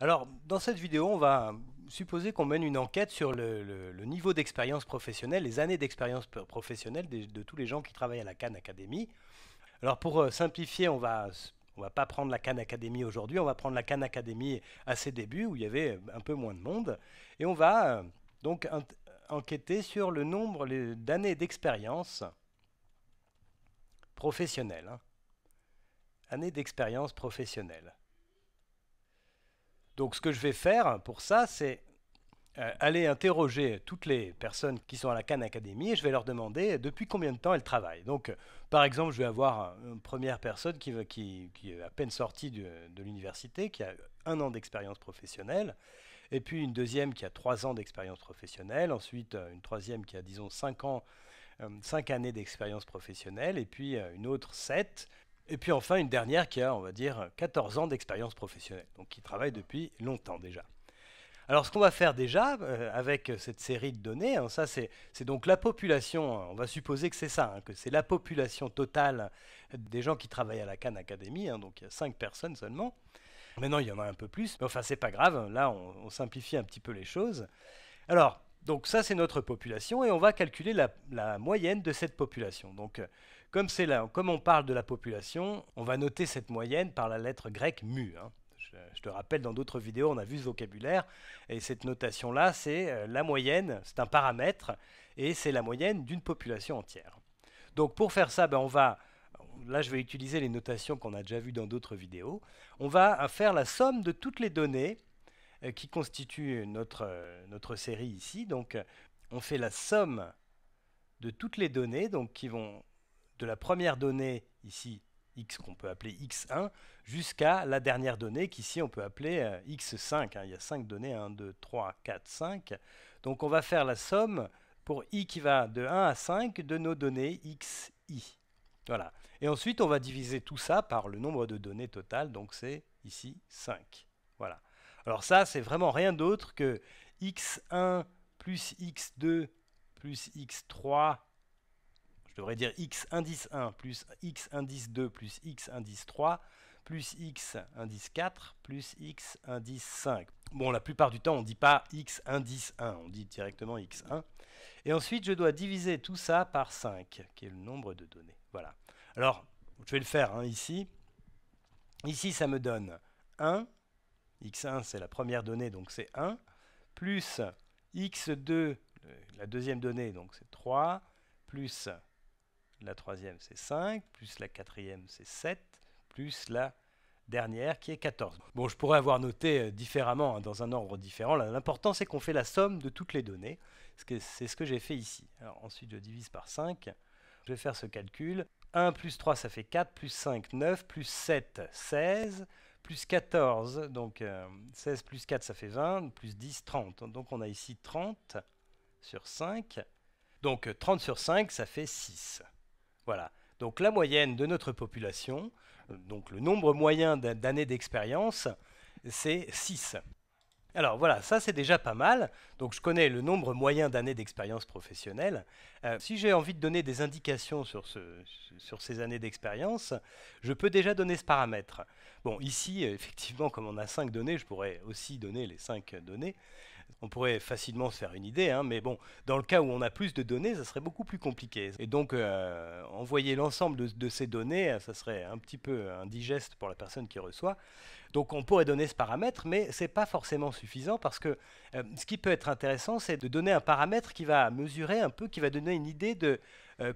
Alors, dans cette vidéo, on va supposer qu'on mène une enquête sur le, niveau d'expérience professionnelle, les années d'expérience professionnelle de, tous les gens qui travaillent à la Cannes Academy. Alors, pour euh, simplifier, on va on va pas prendre la Cannes Academy aujourd'hui, on va prendre la Cannes Academy à ses débuts où il y avait euh, un peu moins de monde. Et on va euh, donc enquêter sur le nombre d'années d'expérience professionnelle. Hein. Années d'expérience professionnelle. Donc ce que je vais faire pour ça, c'est euh, aller interroger toutes les personnes qui sont à la Cannes Academy et je vais leur demander depuis combien de temps elles travaillent. Donc, euh, par exemple, je vais avoir une première personne qui, est à peine sortie de, l'université, qui a un an d'expérience professionnelle, et puis une deuxième qui a trois ans d'expérience professionnelle, ensuite euh, une troisième qui a, disons, cinq ans, cinq années d'expérience professionnelle, et puis une autre sept, et puis enfin, une dernière qui a, on va dire, 14 ans d'expérience professionnelle, donc qui travaille depuis longtemps déjà. Alors ce qu'on va faire déjà euh, avec cette série de données, hein, ça c'est donc la population, on va supposer que c'est ça, hein, que c'est la population totale des gens qui travaillent à la cannes Academy, hein, donc il y a 5 personnes seulement. Maintenant il y en a un peu plus, mais enfin c'est pas grave, là on, simplifie un petit peu les choses. Alors, donc ça c'est notre population et on va calculer la, la moyenne de cette population. Donc comme, on parle de la population, on va noter cette moyenne par la lettre grecque mu. Hein. Je, te rappelle, dans d'autres vidéos, on a vu ce vocabulaire. Et cette notation-là, c'est euh, la moyenne, c'est un paramètre, et c'est la moyenne d'une population entière. Donc pour faire ça, ben, on va là je vais utiliser les notations qu'on a déjà vues dans d'autres vidéos, on va euh, faire la somme de toutes les données euh, qui constituent notre, notre série ici. Donc on fait la somme de toutes les données donc, qui vont de la première donnée, ici x qu'on peut appeler x1, jusqu'à la dernière donnée qu'ici on peut appeler euh, x5. Hein, il y a 5 données, 1, 2, 3, 4, 5. Donc on va faire la somme pour i qui va de 1 à 5 de nos données xi. Voilà. Et ensuite, on va diviser tout ça par le nombre de données totales, donc c'est ici 5. Voilà. Alors ça, c'est vraiment rien d'autre que x1 plus x2 plus x3 devrais dire x indice 1 plus x indice 2 plus x indice 3 plus x indice 4 plus x indice 5. Bon, la plupart du temps, on ne dit pas x indice 1, on dit directement x1. Et ensuite, je dois diviser tout ça par 5, qui est le nombre de données. Voilà. Alors, je vais le faire hein, ici. Ici, ça me donne 1. x1, c'est la première donnée, donc c'est 1. Plus x2, la deuxième donnée, donc c'est 3. Plus la troisième, c'est 5, plus la quatrième, c'est 7, plus la dernière qui est 14. Bon, je pourrais avoir noté euh, différemment, hein, dans un ordre différent. L'important, c'est qu'on fait la somme de toutes les données. C'est ce que j'ai fait ici. ensuite, je divise par 5. Je vais faire ce calcul. 1 plus 3, ça fait 4, plus 5, 9, plus 7, 16, plus 14, donc 16 euh, plus 4, ça fait 20, plus 10, 30. Donc on a ici 30 sur 5. Donc 30 sur 5, ça fait 6. Voilà. Donc la moyenne de notre population, euh, donc le nombre moyen d'années d'expérience, c'est 6. Alors voilà, ça c'est déjà pas mal. Donc je connais le nombre moyen d'années d'expérience professionnelle. Euh, si j'ai envie de donner des indications sur, sur ces années d'expérience, je peux déjà donner ce paramètre. Bon, ici, effectivement, comme on a 5 données, je pourrais aussi donner les 5 données. On pourrait facilement se faire une idée, hein, mais bon, dans le cas où on a plus de données, ça serait beaucoup plus compliqué. Et donc, euh, envoyer l'ensemble de, ces données, euh, ça serait un petit peu indigeste pour la personne qui reçoit. Donc, on pourrait donner ce paramètre, mais ce n'est pas forcément suffisant parce que euh, ce qui peut être intéressant, c'est de donner un paramètre qui va mesurer un peu, qui va donner une idée de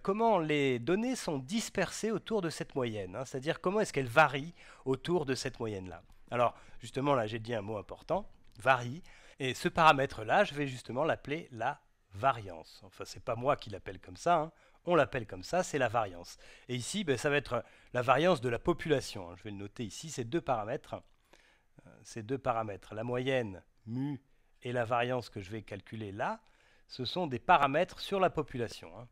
comment les données sont dispersées autour de cette moyenne, hein. c'est-à-dire comment est-ce qu'elles varient autour de cette moyenne-là. Alors, justement, là, j'ai dit un mot important, varie. Et ce paramètre-là, je vais justement l'appeler la variance. Enfin, n'est pas moi qui l'appelle comme ça, hein. on l'appelle comme ça, c'est la variance. Et ici, ben, ça va être la variance de la population. Hein. Je vais le noter ici, ces deux paramètres, euh, ces deux paramètres, la moyenne mu et la variance que je vais calculer là, ce sont des paramètres sur la population. Hein.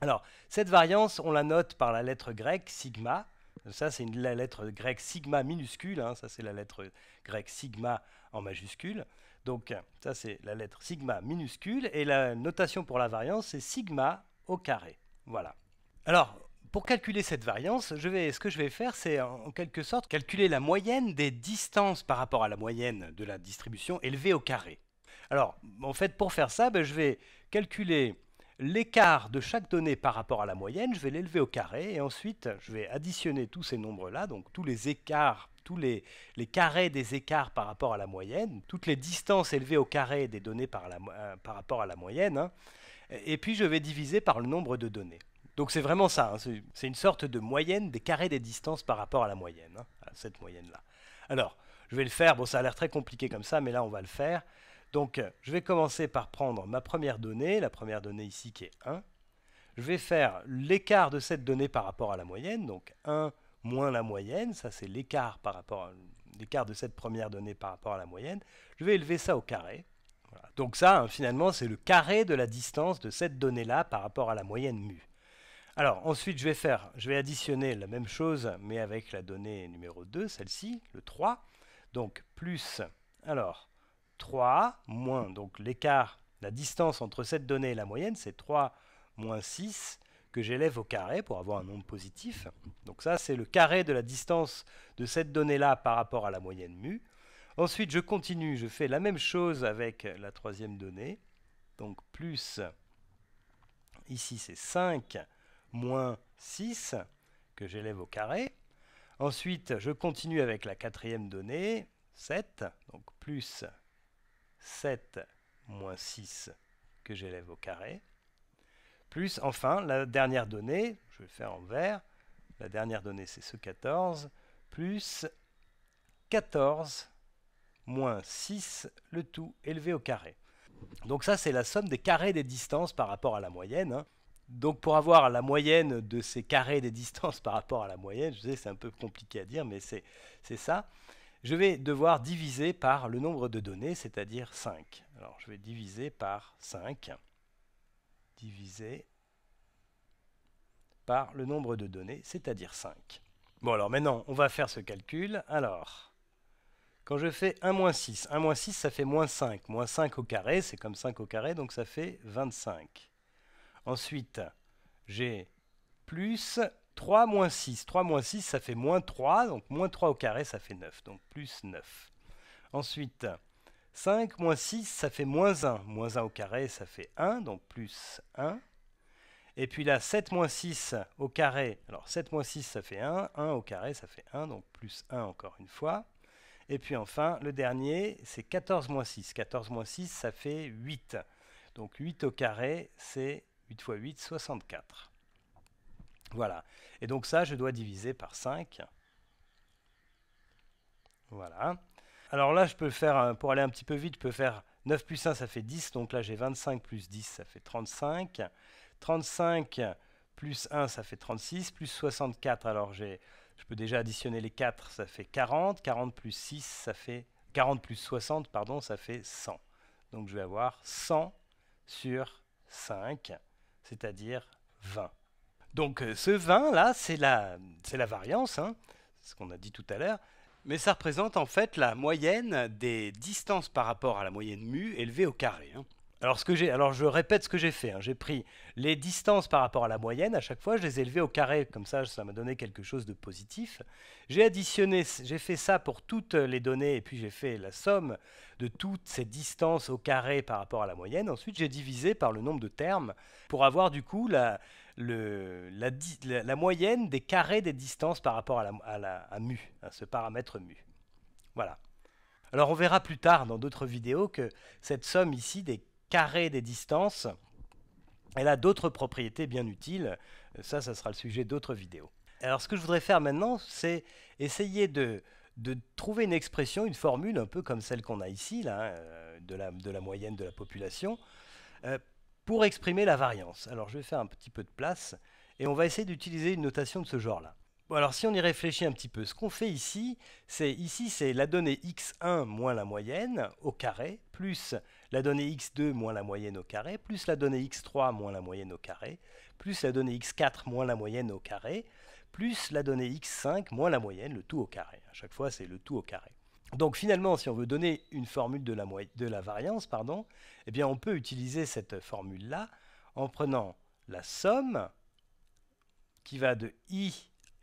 Alors, cette variance, on la note par la lettre grecque sigma. Ça, c'est la lettre grecque sigma minuscule. Ça, c'est la lettre grecque sigma en majuscule. Donc ça c'est la lettre sigma minuscule et la notation pour la variance c'est sigma au carré. Voilà. Alors pour calculer cette variance, je vais, ce que je vais faire, c'est en quelque sorte calculer la moyenne des distances par rapport à la moyenne de la distribution élevée au carré. Alors, en fait, pour faire ça, ben, je vais calculer l'écart de chaque donnée par rapport à la moyenne, je vais l'élever au carré, et ensuite, je vais additionner tous ces nombres-là, donc tous les écarts tous les, carrés des écarts par rapport à la moyenne, toutes les distances élevées au carré des données par, euh, rapport à la moyenne, hein, et puis je vais diviser par le nombre de données. Donc c'est vraiment ça, hein, c'est une sorte de moyenne des carrés des distances par rapport à la moyenne, hein, cette moyenne-là. Alors, je vais le faire, bon ça a l'air très compliqué comme ça, mais là on va le faire. Donc je vais commencer par prendre ma première donnée, la première donnée ici qui est 1. Je vais faire l'écart de cette donnée par rapport à la moyenne, donc 1 moins la moyenne, ça c'est l'écart par rapport l'écart de cette première donnée par rapport à la moyenne, je vais élever ça au carré. Donc ça, hein, finalement, c'est le carré de la distance de cette donnée-là par rapport à la moyenne mu. Alors ensuite, je vais faire, je vais additionner la même chose, mais avec la donnée numéro 2, celle-ci, le 3. Donc plus, alors, 3 moins, donc l'écart, la distance entre cette donnée et la moyenne, c'est 3 moins 6 que j'élève au carré pour avoir un nombre positif. Donc ça, c'est le carré de la distance de cette donnée-là par rapport à la moyenne mu. Ensuite, je continue, je fais la même chose avec la troisième donnée. Donc plus, ici c'est 5, moins 6, que j'élève au carré. Ensuite, je continue avec la quatrième donnée, 7, donc plus 7, moins 6, que j'élève au carré. Plus enfin la dernière donnée, je vais le faire en vert, la dernière donnée c'est ce 14, plus 14 moins 6, le tout élevé au carré. Donc ça c'est la somme des carrés des distances par rapport à la moyenne. Hein. Donc pour avoir la moyenne de ces carrés des distances par rapport à la moyenne, je sais c'est un peu compliqué à dire mais c'est ça, je vais devoir diviser par le nombre de données, c'est-à-dire 5. Alors je vais diviser par 5 divisé par le nombre de données, c'est-à-dire 5. Bon alors maintenant, on va faire ce calcul. Alors, quand je fais 1 moins 6, 1 moins 6 ça fait moins 5. Moins 5 au carré, c'est comme 5 au carré, donc ça fait 25. Ensuite, j'ai plus 3 moins 6. 3 moins 6 ça fait moins 3, donc moins 3 au carré ça fait 9, donc plus 9. Ensuite, 5 moins 6, ça fait moins 1. Moins 1 au carré, ça fait 1, donc plus 1. Et puis là, 7 moins 6 au carré, alors 7 moins 6, ça fait 1. 1 au carré, ça fait 1, donc plus 1 encore une fois. Et puis enfin, le dernier, c'est 14 moins 6. 14 moins 6, ça fait 8. Donc 8 au carré, c'est 8 fois 8, 64. Voilà. Et donc ça, je dois diviser par 5. Voilà. Alors là, je peux faire, pour aller un petit peu vite, je peux faire 9 plus 1, ça fait 10. Donc là, j'ai 25 plus 10, ça fait 35. 35 plus 1, ça fait 36. Plus 64, alors j'ai, je peux déjà additionner les 4, ça fait 40. 40 plus 6, ça fait... 40 60, pardon, ça fait 100. Donc je vais avoir 100 sur 5, c'est-à-dire 20. Donc euh, ce 20 là, c'est la, c'est la variance, hein, ce qu'on a dit tout à l'heure. Mais ça représente en fait la moyenne des distances par rapport à la moyenne mu élevée au carré. Hein. Alors, ce que alors je répète ce que j'ai fait. Hein. J'ai pris les distances par rapport à la moyenne. À chaque fois, je les ai élevées au carré. Comme ça, ça m'a donné quelque chose de positif. J'ai additionné, j'ai fait ça pour toutes les données et puis j'ai fait la somme de toutes ces distances au carré par rapport à la moyenne. Ensuite, j'ai divisé par le nombre de termes pour avoir du coup la, le, la, moyenne des carrés des distances par rapport à, la, à, mu, à ce paramètre mu. Voilà. Alors on verra plus tard dans d'autres vidéos que cette somme ici des carrés des distances, elle a d'autres propriétés bien utiles. Ça, ça sera le sujet d'autres vidéos. Alors ce que je voudrais faire maintenant, c'est essayer de, de trouver une expression, une formule un peu comme celle qu'on a ici, là, euh, de, la, de, la, moyenne de la population, euh, pour exprimer la variance. Alors je vais faire un petit peu de place et on va essayer d'utiliser une notation de ce genre-là. Bon, alors si on y réfléchit un petit peu, ce qu'on fait ici, c'est ici c'est la donnée x1 moins la moyenne au carré, plus la donnée x2 moins la moyenne au carré, plus la donnée x3 moins la moyenne au carré, plus la donnée x4 moins la moyenne au carré, plus la donnée x5 moins la moyenne, le tout au carré. À chaque fois c'est le tout au carré. Donc finalement, si on veut donner une formule de la, variance, pardon, eh bien on peut utiliser cette formule-là en prenant la somme qui va de i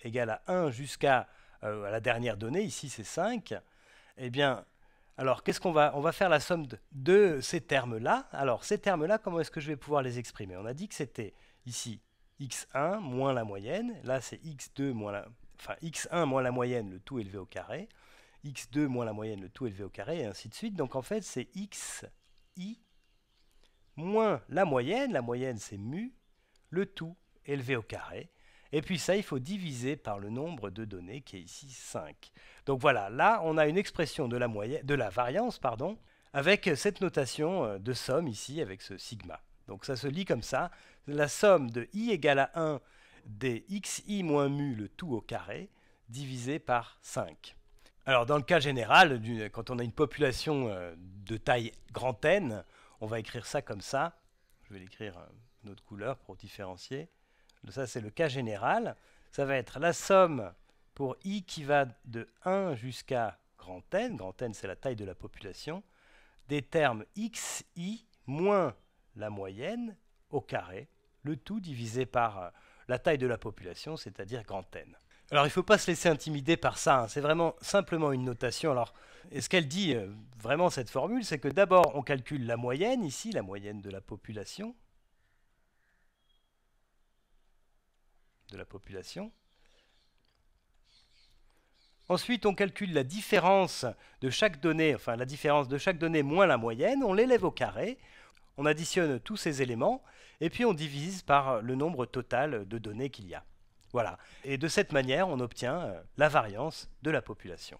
égale à 1 jusqu'à euh, la dernière donnée, ici c'est 5, eh bien, alors qu'est-ce qu'on va On va faire la somme de, de ces termes-là. Alors ces termes-là, comment est-ce que je vais pouvoir les exprimer On a dit que c'était ici x1 moins la moyenne, là c'est x2 Enfin, x1 moins la moyenne, le tout élevé au carré x2 moins la moyenne, le tout élevé au carré, et ainsi de suite. Donc en fait, c'est xi moins la moyenne, la moyenne c'est mu, le tout élevé au carré. Et puis ça, il faut diviser par le nombre de données qui est ici 5. Donc voilà, là, on a une expression de la, moyenne, de la variance pardon, avec cette notation euh, de somme ici, avec ce sigma. Donc ça se lit comme ça, la somme de i égale à 1 des xi moins mu, le tout au carré, divisé par 5. Alors, dans le cas général, quand on a une population euh, de taille N, on va écrire ça comme ça. Je vais l'écrire euh, une autre couleur pour différencier. Ça, c'est le cas général. Ça va être la somme pour i qui va de 1 jusqu'à N, N c'est la taille de la population, des termes xi moins la moyenne au carré, le tout divisé par euh, la taille de la population, c'est-à-dire N. Alors il ne faut pas se laisser intimider par ça, hein. c'est vraiment simplement une notation. Alors, et ce qu'elle dit euh, vraiment cette formule, c'est que d'abord on calcule la moyenne ici, la moyenne de la population, de la population. Ensuite, on calcule la différence de chaque donnée, enfin la différence de chaque donnée moins la moyenne, on l'élève au carré, on additionne tous ces éléments, et puis on divise par le nombre total de données qu'il y a. Voilà. Et de cette manière, on obtient euh, la variance de la population.